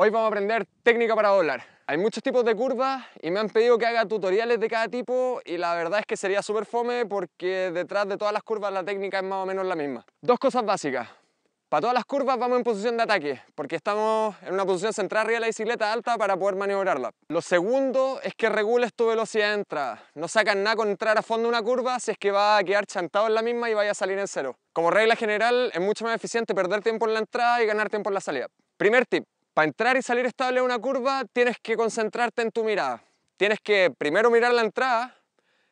Hoy vamos a aprender técnica para doblar. Hay muchos tipos de curvas y me han pedido que haga tutoriales de cada tipo y la verdad es que sería súper fome porque detrás de todas las curvas la técnica es más o menos la misma. Dos cosas básicas. Para todas las curvas vamos en posición de ataque, porque estamos en una posición central arriba de la bicicleta alta para poder maniobrarla. Lo segundo es que regules tu velocidad de entrada. No sacas nada con entrar a fondo una curva si es que va a quedar chantado en la misma y vaya a salir en cero. Como regla general, es mucho más eficiente perder tiempo en la entrada y ganar tiempo en la salida. Primer tip, para entrar y salir estable en una curva tienes que concentrarte en tu mirada. Tienes que primero mirar la entrada,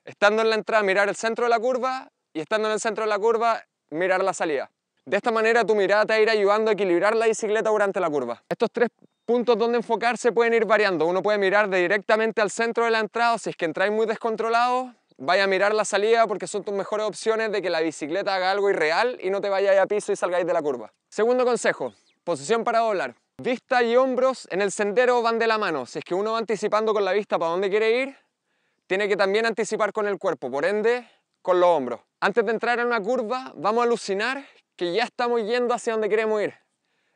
estando en la entrada mirar el centro de la curva y estando en el centro de la curva mirar la salida. De esta manera tu mirada te irá ayudando a equilibrar la bicicleta durante la curva. Estos tres puntos donde enfocarse pueden ir variando. Uno puede mirar directamente al centro de la entrada o si es que entráis muy descontrolado, vaya a mirar la salida porque son tus mejores opciones de que la bicicleta haga algo irreal y no te vayáis a piso y salgáis de la curva. Segundo consejo, posición para doblar. Vista y hombros en el sendero van de la mano. Si es que uno va anticipando con la vista para dónde quiere ir, tiene que también anticipar con el cuerpo, por ende, con los hombros. Antes de entrar en una curva, vamos a alucinar que ya estamos yendo hacia donde queremos ir.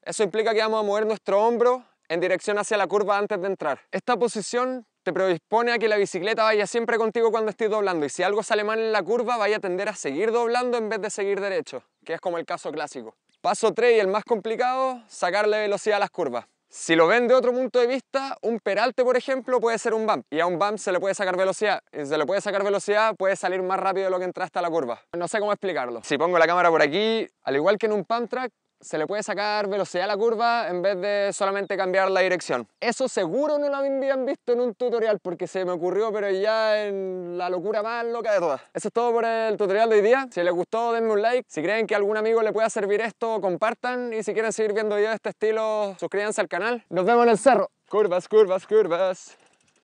Eso implica que vamos a mover nuestro hombro en dirección hacia la curva antes de entrar. Esta posición te predispone a que la bicicleta vaya siempre contigo cuando estés doblando y si algo sale mal en la curva, vaya a tender a seguir doblando en vez de seguir derecho, que es como el caso clásico. Paso 3 y el más complicado, sacarle velocidad a las curvas. Si lo ven de otro punto de vista, un peralte, por ejemplo, puede ser un bump. Y a un bump se le puede sacar velocidad. Y si se le puede sacar velocidad, puede salir más rápido de lo que entra a la curva. No sé cómo explicarlo. Si pongo la cámara por aquí, al igual que en un pump track, se le puede sacar velocidad a la curva en vez de solamente cambiar la dirección. Eso seguro no lo habían visto en un tutorial porque se me ocurrió, pero ya en la locura más loca de todas. Eso es todo por el tutorial de hoy día. Si les gustó, denme un like. Si creen que a algún amigo le pueda servir esto, compartan. Y si quieren seguir viendo videos de este estilo, suscríbanse al canal. Nos vemos en el cerro. Curvas, curvas, curvas.